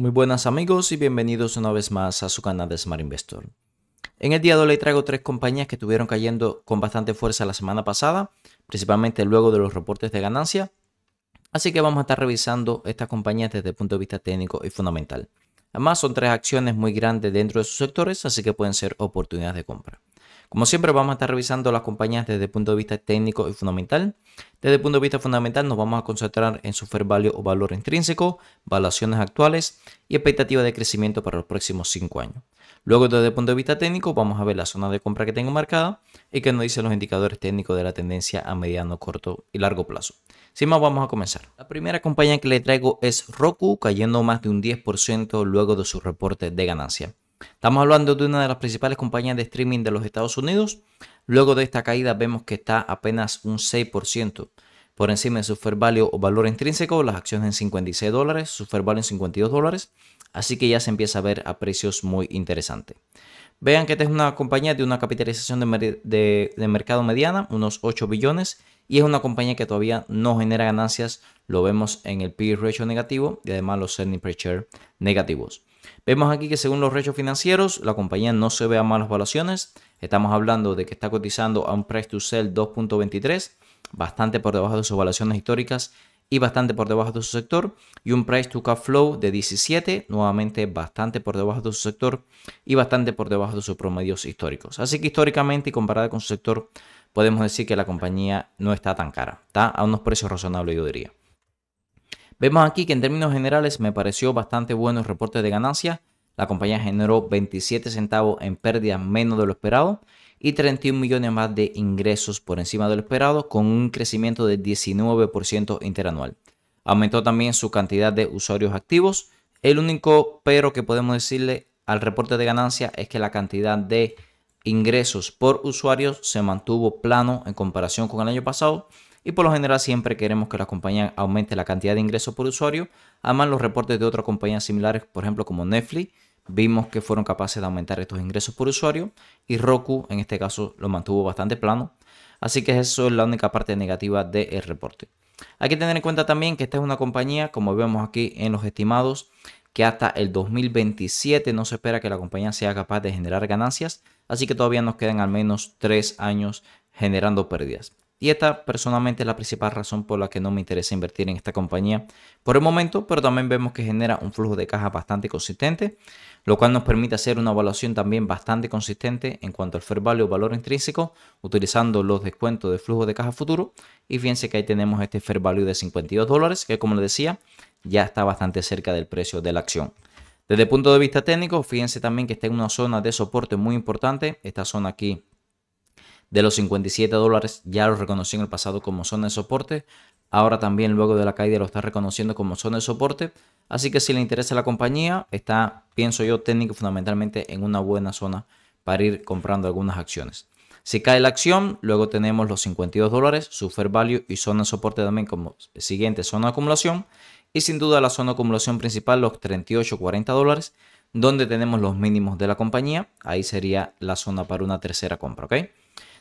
Muy buenas amigos y bienvenidos una vez más a su canal de Smart Investor. En el día de hoy traigo tres compañías que estuvieron cayendo con bastante fuerza la semana pasada, principalmente luego de los reportes de ganancia. Así que vamos a estar revisando estas compañías desde el punto de vista técnico y fundamental. Además son tres acciones muy grandes dentro de sus sectores, así que pueden ser oportunidades de compra. Como siempre vamos a estar revisando las compañías desde el punto de vista técnico y fundamental. Desde el punto de vista fundamental nos vamos a concentrar en su fair value o valor intrínseco, valuaciones actuales y expectativas de crecimiento para los próximos 5 años. Luego desde el punto de vista técnico vamos a ver la zona de compra que tengo marcada y que nos dicen los indicadores técnicos de la tendencia a mediano, corto y largo plazo. Sin más vamos a comenzar. La primera compañía que le traigo es Roku cayendo más de un 10% luego de su reporte de ganancia. Estamos hablando de una de las principales compañías de streaming de los Estados Unidos. Luego de esta caída vemos que está apenas un 6% por encima de su fair value o valor intrínseco, las acciones en 56 dólares, su fair value en 52 dólares, así que ya se empieza a ver a precios muy interesantes. Vean que esta es una compañía de una capitalización de, mercado mediana, unos 8 billones, y es una compañía que todavía no genera ganancias, lo vemos en el peer ratio negativo y además los earnings pressure share negativos. Vemos aquí que según los rechos financieros, la compañía no se ve a malas valuaciones. Estamos hablando de que está cotizando a un price to sell 2.23, bastante por debajo de sus valoraciones históricas y bastante por debajo de su sector. Y un price to cash flow de 17, nuevamente bastante por debajo de su sector y bastante por debajo de sus promedios históricos. Así que históricamente y comparada con su sector, podemos decir que la compañía no está tan cara. Está a unos precios razonables, yo diría. Vemos aquí que en términos generales me pareció bastante bueno el reporte de ganancias. La compañía generó 27 centavos en pérdidas menos de lo esperado y 31 millones más de ingresos por encima de lo esperado con un crecimiento de 19% interanual. Aumentó también su cantidad de usuarios activos. El único pero que podemos decirle al reporte de ganancia es que la cantidad de ingresos por usuarios se mantuvo plano en comparación con el año pasado y por lo general siempre queremos que la compañía aumente la cantidad de ingresos por usuario. Además, los reportes de otras compañías similares, por ejemplo como Netflix, vimos que fueron capaces de aumentar estos ingresos por usuario y Roku en este caso lo mantuvo bastante plano. Así que eso es la única parte negativa del reporte. Hay que tener en cuenta también que esta es una compañía, como vemos aquí en los estimados, que hasta el 2027 no se espera que la compañía sea capaz de generar ganancias, así que todavía nos quedan al menos 3 años generando pérdidas. Y esta, personalmente, es la principal razón por la que no me interesa invertir en esta compañía por el momento, pero también vemos que genera un flujo de caja bastante consistente, lo cual nos permite hacer una evaluación también bastante consistente en cuanto al fair value o valor intrínseco, utilizando los descuentos de flujo de caja futuro. Y fíjense que ahí tenemos este fair value de 52 dólares, que como les decía, ya está bastante cerca del precio de la acción. Desde el punto de vista técnico, fíjense también que está en una zona de soporte muy importante. Esta zona aquí de los 57 dólares ya lo reconoció en el pasado como zona de soporte. Ahora también luego de la caída lo está reconociendo como zona de soporte. Así que si le interesa la compañía, está, pienso yo, técnico fundamentalmente en una buena zona para ir comprando algunas acciones. Si cae la acción, luego tenemos los 52 dólares, su fair value y zona de soporte también como siguiente zona de acumulación. Y sin duda la zona de acumulación principal, los 38-40 dólares, donde tenemos los mínimos de la compañía. Ahí sería la zona para una tercera compra, ¿ok?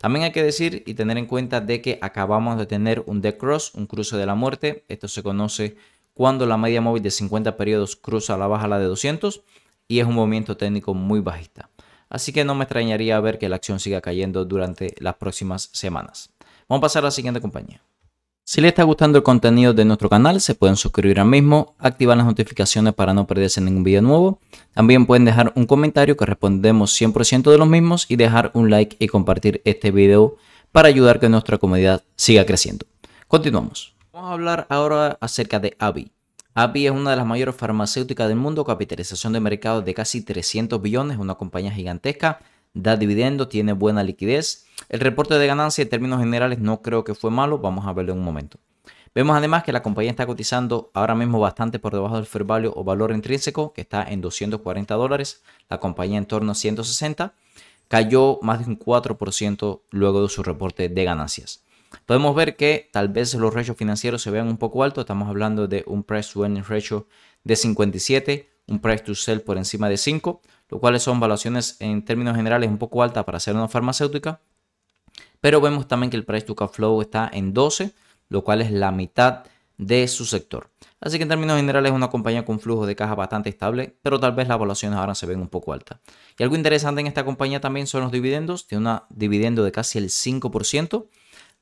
También hay que decir y tener en cuenta de que acabamos de tener un dead cross, un cruce de la muerte. Esto se conoce cuando la media móvil de 50 periodos cruza la baja la de 200 y es un movimiento técnico muy bajista. Así que no me extrañaría ver que la acción siga cayendo durante las próximas semanas. Vamos a pasar a la siguiente compañía. Si les está gustando el contenido de nuestro canal, se pueden suscribir al mismo, activar las notificaciones para no perderse ningún video nuevo. También pueden dejar un comentario que respondemos 100% de los mismos y dejar un like y compartir este video para ayudar que nuestra comunidad siga creciendo. Continuamos. Vamos a hablar ahora acerca de AVI. AVI es una de las mayores farmacéuticas del mundo, capitalización de mercado de casi 300 billones, una compañía gigantesca da dividendo, tiene buena liquidez. El reporte de ganancia en términos generales no creo que fue malo, vamos a verlo en un momento. Vemos además que la compañía está cotizando ahora mismo bastante por debajo del fair value o valor intrínseco, que está en 240 dólares, la compañía en torno a 160, cayó más de un 4% luego de su reporte de ganancias. Podemos ver que tal vez los ratios financieros se vean un poco altos, estamos hablando de un price to earnings ratio de 57, un price to sell por encima de 5, lo cual son valoraciones en términos generales un poco altas para hacer una farmacéutica. Pero vemos también que el price to cash flow está en 12, lo cual es la mitad de su sector. Así que en términos generales es una compañía con flujo de caja bastante estable, pero tal vez las valuaciones ahora se ven un poco altas. Y algo interesante en esta compañía también son los dividendos. Tiene un dividendo de casi el 5%,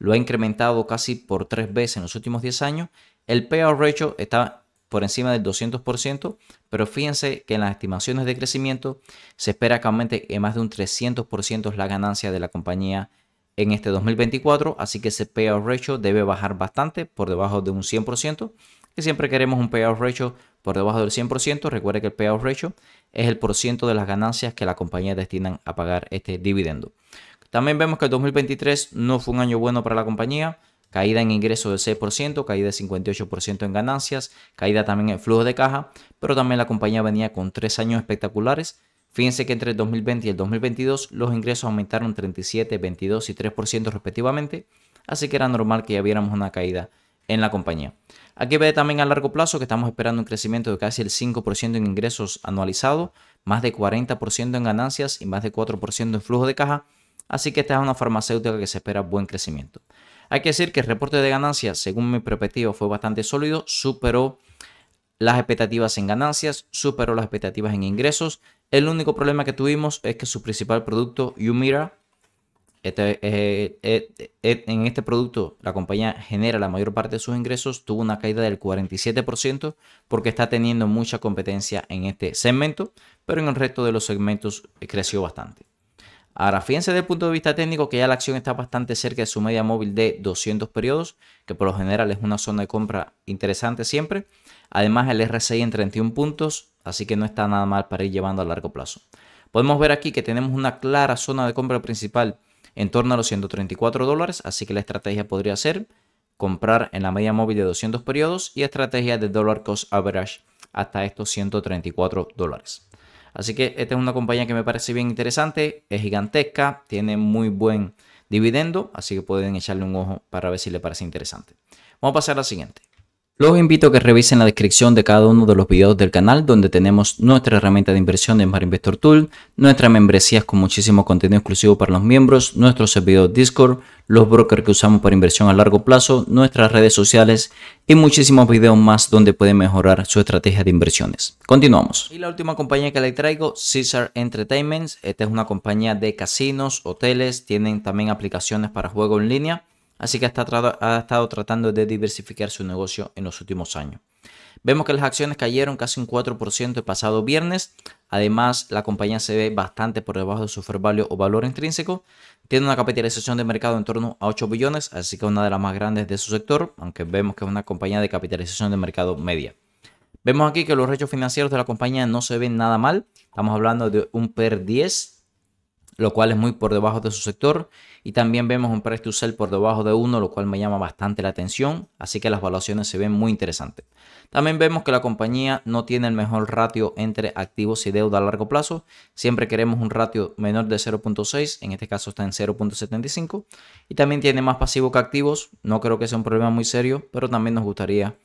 lo ha incrementado casi por tres veces en los últimos 10 años. El payout ratio está por encima del 200%, pero fíjense que en las estimaciones de crecimiento se espera que aumente en más de un 300% la ganancia de la compañía en este 2024, así que ese payout ratio debe bajar bastante, por debajo de un 100%, que siempre queremos un payout ratio por debajo del 100%, recuerde que el payout ratio es el por ciento de las ganancias que la compañía destina a pagar este dividendo. También vemos que el 2023 no fue un año bueno para la compañía, Caída en ingresos del 6%, caída del 58% en ganancias, caída también en flujo de caja, pero también la compañía venía con tres años espectaculares. Fíjense que entre el 2020 y el 2022 los ingresos aumentaron 37, 22 y 3% respectivamente, así que era normal que ya viéramos una caída en la compañía. Aquí ve también a largo plazo que estamos esperando un crecimiento de casi el 5% en ingresos anualizados, más de 40% en ganancias y más de 4% en flujo de caja, así que esta es una farmacéutica que se espera buen crecimiento. Hay que decir que el reporte de ganancias, según mi perspectiva, fue bastante sólido, superó las expectativas en ganancias, superó las expectativas en ingresos. El único problema que tuvimos es que su principal producto, Umira, este, eh, eh, eh, en este producto la compañía genera la mayor parte de sus ingresos, tuvo una caída del 47% porque está teniendo mucha competencia en este segmento, pero en el resto de los segmentos creció bastante. Ahora, fíjense desde el punto de vista técnico que ya la acción está bastante cerca de su media móvil de 200 periodos, que por lo general es una zona de compra interesante siempre. Además, el RSI en 31 puntos, así que no está nada mal para ir llevando a largo plazo. Podemos ver aquí que tenemos una clara zona de compra principal en torno a los 134 dólares, así que la estrategia podría ser comprar en la media móvil de 200 periodos y estrategia de dollar cost average hasta estos 134 dólares. Así que esta es una compañía que me parece bien interesante, es gigantesca, tiene muy buen dividendo, así que pueden echarle un ojo para ver si le parece interesante. Vamos a pasar a la siguiente. Los invito a que revisen la descripción de cada uno de los videos del canal donde tenemos nuestra herramienta de inversión de Smart Investor Tool, nuestras membresías con muchísimo contenido exclusivo para los miembros, nuestro servidor Discord, los brokers que usamos para inversión a largo plazo, nuestras redes sociales y muchísimos videos más donde pueden mejorar su estrategia de inversiones. Continuamos. Y la última compañía que le traigo, Caesar Entertainment. Esta es una compañía de casinos, hoteles, tienen también aplicaciones para juego en línea así que ha estado, tratando de diversificar su negocio en los últimos años. Vemos que las acciones cayeron casi un 4% el pasado viernes. Además, la compañía se ve bastante por debajo de su fair value o valor intrínseco. Tiene una capitalización de mercado en torno a 8 billones, así que es una de las más grandes de su sector, aunque vemos que es una compañía de capitalización de mercado media. Vemos aquí que los rechos financieros de la compañía no se ven nada mal. Estamos hablando de un PER 10 lo cual es muy por debajo de su sector. Y también vemos un precio sell por debajo de 1, lo cual me llama bastante la atención. Así que las valuaciones se ven muy interesantes. También vemos que la compañía no tiene el mejor ratio entre activos y deuda a largo plazo. Siempre queremos un ratio menor de 0.6, en este caso está en 0.75. Y también tiene más pasivos que activos. No creo que sea un problema muy serio, pero también nos gustaría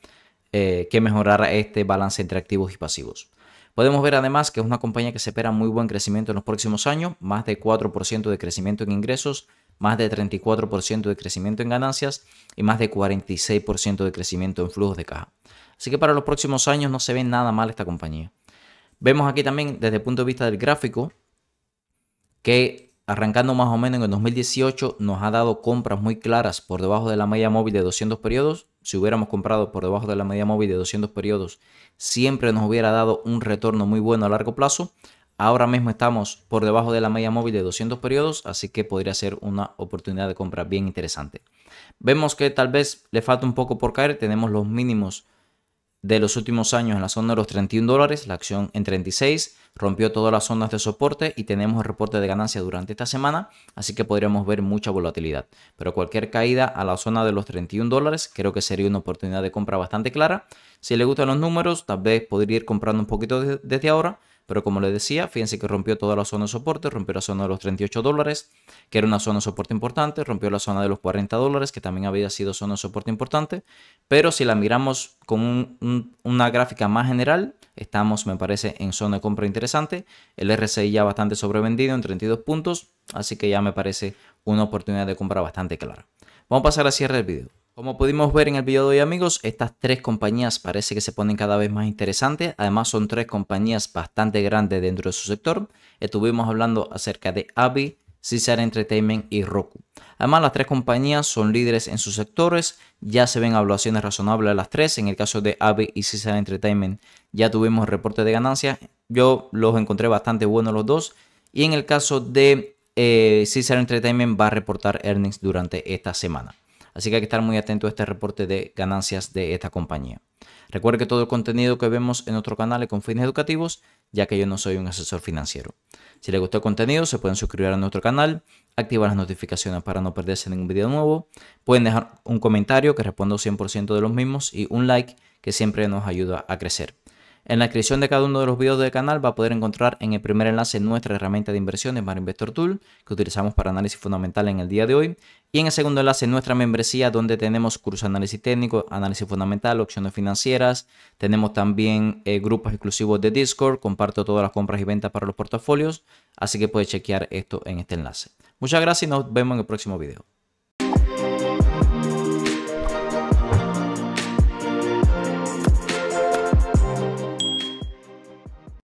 eh, que mejorara este balance entre activos y pasivos. Podemos ver además que es una compañía que se espera muy buen crecimiento en los próximos años, más de 4% de crecimiento en ingresos, más de 34% de crecimiento en ganancias y más de 46% de crecimiento en flujos de caja. Así que para los próximos años no se ve nada mal esta compañía. Vemos aquí también desde el punto de vista del gráfico que arrancando más o menos en el 2018, nos ha dado compras muy claras por debajo de la media móvil de 200 periodos. Si hubiéramos comprado por debajo de la media móvil de 200 periodos, siempre nos hubiera dado un retorno muy bueno a largo plazo. Ahora mismo estamos por debajo de la media móvil de 200 periodos, así que podría ser una oportunidad de compra bien interesante. Vemos que tal vez le falta un poco por caer, tenemos los mínimos de los últimos años en la zona de los 31 dólares, la acción en 36, rompió todas las zonas de soporte y tenemos el reporte de ganancia durante esta semana, así que podríamos ver mucha volatilidad. Pero cualquier caída a la zona de los 31 dólares creo que sería una oportunidad de compra bastante clara. Si le gustan los números, tal vez podría ir comprando un poquito desde ahora, pero como les decía, fíjense que rompió toda la zona de soporte, rompió la zona de los 38 dólares, que era una zona de soporte importante, rompió la zona de los 40 dólares, que también había sido zona de soporte importante. Pero si la miramos con una gráfica más general, estamos, me parece, en zona de compra interesante. El RSI ya bastante sobrevendido en 32 puntos, así que ya me parece una oportunidad de compra bastante clara. Vamos a pasar al cierre del video. Como pudimos ver en el video de hoy amigos, estas tres compañías parece que se ponen cada vez más interesantes. Además son tres compañías bastante grandes dentro de su sector. Estuvimos hablando acerca de Avi, Cesar Entertainment y Roku. Además, las tres compañías son líderes en sus sectores, ya se ven evaluaciones razonables de las tres. En el caso de Avi y Cesar Entertainment ya tuvimos reporte de ganancias. Yo los encontré bastante buenos los dos. Y en el caso de eh, Cesar Entertainment va a reportar earnings durante esta semana así que hay que estar muy atento a este reporte de ganancias de esta compañía. Recuerde que todo el contenido que vemos en nuestro canal es con fines educativos, ya que yo no soy un asesor financiero. Si les gustó el contenido, se pueden suscribir a nuestro canal, activar las notificaciones para no perderse ningún video nuevo, pueden dejar un comentario que respondo 100% de los mismos y un like que siempre nos ayuda a crecer. En la descripción de cada uno de los videos del canal va a poder encontrar en el primer enlace nuestra herramienta de inversiones para Investor Tool que utilizamos para análisis fundamental en el día de hoy y en el segundo enlace nuestra membresía donde tenemos curso de análisis técnico, análisis fundamental, opciones financieras, tenemos también eh, grupos exclusivos de Discord, comparto todas las compras y ventas para los portafolios, así que puedes chequear esto en este enlace. Muchas gracias y nos vemos en el próximo video.